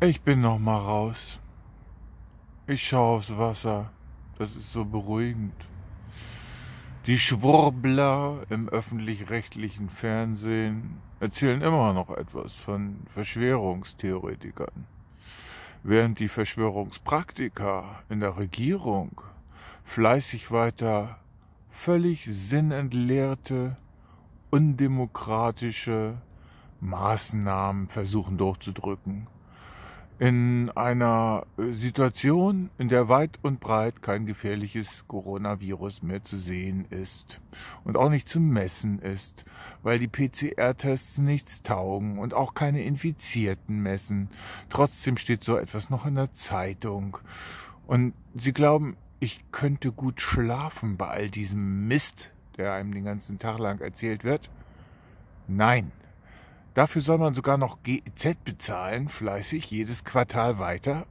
Ich bin noch mal raus. Ich schaue aufs Wasser. Das ist so beruhigend. Die Schwurbler im öffentlich-rechtlichen Fernsehen erzählen immer noch etwas von Verschwörungstheoretikern, während die Verschwörungspraktiker in der Regierung fleißig weiter völlig sinnentleerte, undemokratische Maßnahmen versuchen durchzudrücken in einer äh, Situation, in der weit und breit kein gefährliches Coronavirus mehr zu sehen ist und auch nicht zu messen ist, weil die PCR-Tests nichts taugen und auch keine Infizierten messen. Trotzdem steht so etwas noch in der Zeitung. Und sie glauben, ich könnte gut schlafen bei all diesem Mist, der einem den ganzen Tag lang erzählt wird. Nein. Dafür soll man sogar noch GEZ bezahlen, fleißig jedes Quartal weiter,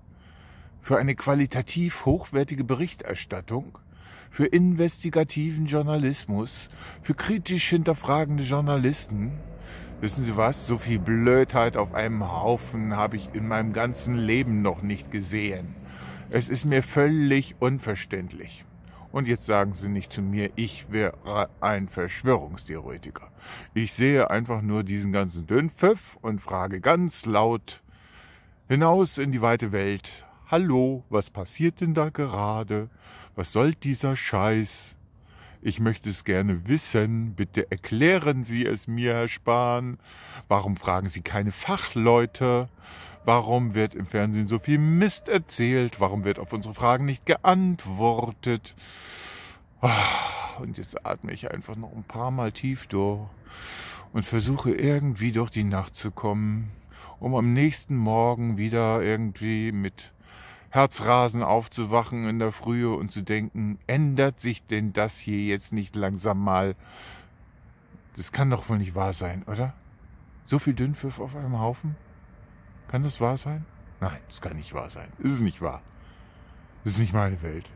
für eine qualitativ hochwertige Berichterstattung, für investigativen Journalismus, für kritisch hinterfragende Journalisten. Wissen Sie was, so viel Blödheit auf einem Haufen habe ich in meinem ganzen Leben noch nicht gesehen. Es ist mir völlig unverständlich. Und jetzt sagen Sie nicht zu mir, ich wäre ein Verschwörungstheoretiker. Ich sehe einfach nur diesen ganzen Dünnpfiff und frage ganz laut hinaus in die weite Welt. Hallo, was passiert denn da gerade? Was soll dieser Scheiß? Ich möchte es gerne wissen. Bitte erklären Sie es mir, Herr Spahn. Warum fragen Sie keine Fachleute? Warum wird im Fernsehen so viel Mist erzählt? Warum wird auf unsere Fragen nicht geantwortet? Ah, und jetzt atme ich einfach noch ein paar Mal tief durch und versuche irgendwie durch die Nacht zu kommen, um am nächsten Morgen wieder irgendwie mit Herzrasen aufzuwachen in der Frühe und zu denken, ändert sich denn das hier jetzt nicht langsam mal? Das kann doch wohl nicht wahr sein, oder? So viel Dünnpfiff auf einem Haufen? Kann das wahr sein? Nein, das kann nicht wahr sein. Es ist nicht wahr. Es ist nicht meine Welt.